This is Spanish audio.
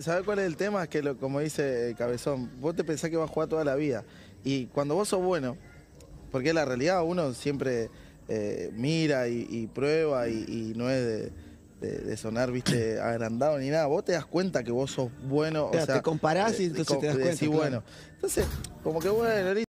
¿Sabés cuál es el tema? Es Que como dice Cabezón, vos te pensás que vas a jugar toda la vida. Y cuando vos sos bueno, porque la realidad uno siempre eh, mira y, prueba y, no es de, sonar, viste, agrandado ni nada. Vos te das cuenta que vos sos bueno. o sea, te comparás y eh, entonces te das cuenta. Sí, bueno. Entonces, como que bueno,